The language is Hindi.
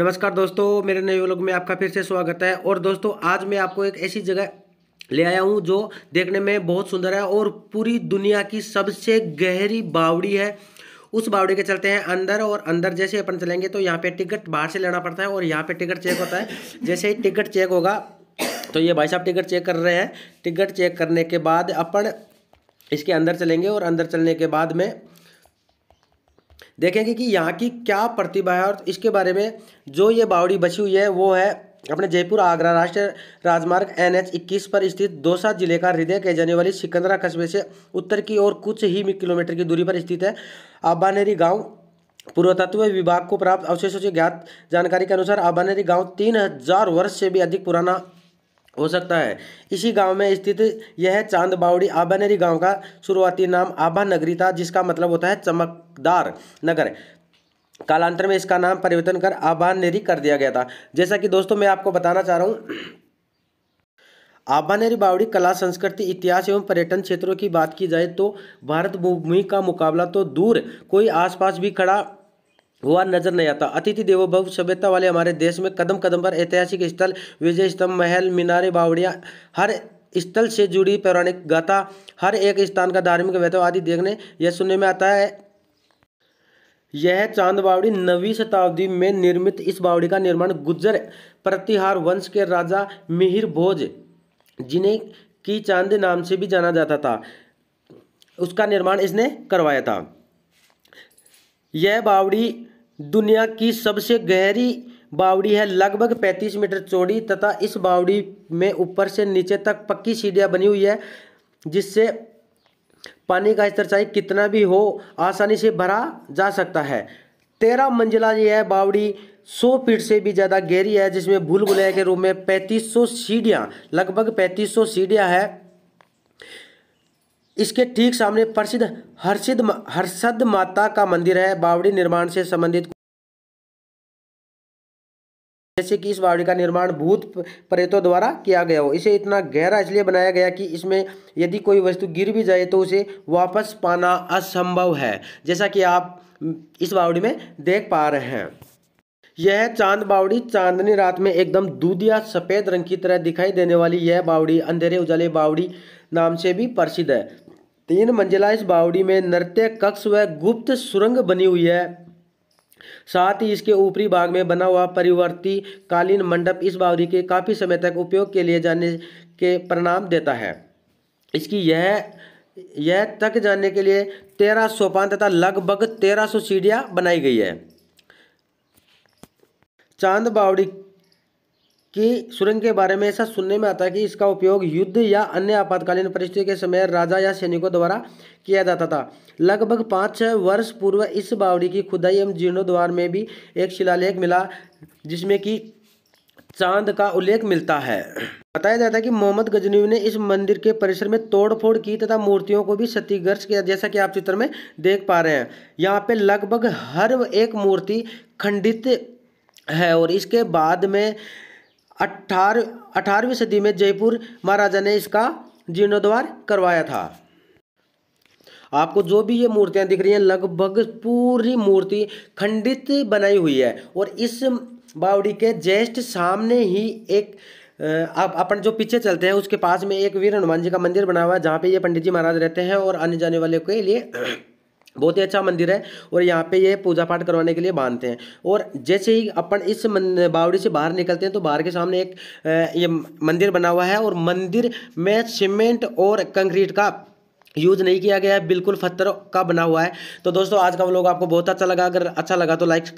नमस्कार दोस्तों मेरे नए व्लॉग में आपका फिर से स्वागत है और दोस्तों आज मैं आपको एक ऐसी जगह ले आया हूँ जो देखने में बहुत सुंदर है और पूरी दुनिया की सबसे गहरी बावड़ी है उस बावड़ी के चलते हैं अंदर और अंदर जैसे अपन चलेंगे तो यहाँ पे टिकट बाहर से लेना पड़ता है और यहाँ पे टिकट चेक होता है जैसे ही टिकट चेक होगा तो ये भाई साहब टिकट चेक कर रहे हैं टिकट चेक करने के बाद अपन इसके अंदर चलेंगे और अंदर चलने के बाद में देखेंगे कि यहाँ की क्या प्रतिभा है और इसके बारे में जो ये बावड़ी बची हुई है वो है अपने जयपुर आगरा राष्ट्रीय राजमार्ग एन एच इक्कीस पर स्थित दोसा जिले का हृदय कह जाने वाली सिकंदरा कस्बे से उत्तर की ओर कुछ ही किलोमीटर की दूरी पर स्थित है आबानेरी गांव पुरातत्व विभाग को प्राप्त अवशेषों से ज्ञात जानकारी के अनुसार आबानेरी गांव तीन हजार वर्ष से भी अधिक पुराना हो सकता है इसी गांव में स्थित यह चांद बावड़ी आबानेरी गांव का शुरुआती नाम आभा नगरी था जिसका मतलब होता है चमकदार नगर कालांतर में इसका नाम परिवर्तन कर आभानेरी कर दिया गया था जैसा कि दोस्तों मैं आपको बताना चाह रहा हूँ आभानेरी बावड़ी कला संस्कृति इतिहास एवं पर्यटन क्षेत्रों की बात की जाए तो भारत भूमि का मुकाबला तो दूर कोई आसपास भी खड़ा हुआ नजर नहीं आता अतिथि देवो भव सभ्यता वाले हमारे देश में कदम कदम पर ऐतिहासिक स्थल विजय स्तंभ महल मीनारे बावड़िया हर स्थल से जुड़ी पौराणिक गाथा हर एक स्थान का धार्मिक वैभव आदि देखने यह सुनने में आता है यह चांद बावड़ी नवी शताब्दी में निर्मित इस बावड़ी का निर्माण गुजर प्रतिहार वंश के राजा मिहिर भोज जिन्हें की चांद नाम से भी जाना जाता था उसका निर्माण इसने करवाया था यह बावड़ी दुनिया की सबसे गहरी बावड़ी है लगभग 35 मीटर चौड़ी तथा इस बावड़ी में ऊपर से नीचे तक पक्की सीढ़ियाँ बनी हुई है जिससे पानी का स्तर चाहे कितना भी हो आसानी से भरा जा सकता है तेरह मंजिला यह बावड़ी सौ फीट से भी ज़्यादा गहरी है जिसमें भूल भुलैया के रूप में पैंतीस सौ सीढ़ियाँ लगभग पैंतीस सौ सीढ़ियाँ है इसके ठीक सामने प्रसिद्ध हर्षिद हर्षद माता का मंदिर है बावड़ी निर्माण से संबंधित जैसे कि इस बावड़ी का निर्माण भूत प्रेतों द्वारा किया गया हो इसे इतना गहरा इसलिए बनाया गया कि इसमें यदि कोई वस्तु गिर भी जाए तो उसे वापस पाना असंभव है जैसा कि आप इस बावड़ी में देख पा रहे हैं यह चांद बावड़ी चांदनी रात में एकदम दूधिया सफ़ेद रंग की तरह दिखाई देने वाली यह बावड़ी अंधेरे उजाले बावड़ी नाम से भी प्रसिद्ध है तीन मंजिला इस बावड़ी में नृत्य कक्ष व गुप्त सुरंग बनी हुई है साथ ही इसके ऊपरी भाग में बना हुआ परिवर्ती कालीन मंडप इस बावरी के काफ़ी समय तक उपयोग के लिए जाने के परिणाम देता है इसकी यह यह तक जाने के लिए तेरह सोपान तथा लगभग तेरह सौ सीढ़ियाँ बनाई गई है चांद बावड़ी कि सुरंग के बारे में ऐसा सुनने में आता है कि इसका उपयोग युद्ध या अन्य आपातकालीन परिस्थितियों के समय राजा या सैनिकों द्वारा किया जाता था लगभग पाँच छः वर्ष पूर्व इस बावड़ी की खुदाई एवं जीर्णोद्वार में भी एक शिलालेख मिला जिसमें कि चांद का उल्लेख मिलता है बताया जाता है कि मोहम्मद गजनी ने इस मंदिर के परिसर में तोड़फोड़ की तथा मूर्तियों को भी क्षतिग्रस्त किया जैसा कि आप चित्र में देख पा रहे हैं यहाँ पे लगभग हर एक मूर्ति खंडित है और इसके बाद में अठारह अठारहवीं सदी में जयपुर महाराजा ने इसका जीर्णोद्वार करवाया था आपको जो भी ये मूर्तियाँ दिख रही हैं लगभग पूरी मूर्ति खंडित बनाई हुई है और इस बावड़ी के जेस्ट सामने ही एक आप अपन जो पीछे चलते हैं उसके पास में एक वीर हनुमान जी का मंदिर बना हुआ है जहाँ पे ये पंडित जी महाराज रहते हैं और आने जाने वाले के लिए बहुत ही अच्छा मंदिर है और यहाँ पे ये पूजा पाठ करवाने के लिए बांधते हैं और जैसे ही अपन इस बावड़ी से बाहर निकलते हैं तो बाहर के सामने एक ये मंदिर बना हुआ है और मंदिर में सीमेंट और कंक्रीट का यूज़ नहीं किया गया है बिल्कुल पत्थर का बना हुआ है तो दोस्तों आज का व्लॉग आपको बहुत अच्छा लगा अगर अच्छा लगा तो लाइक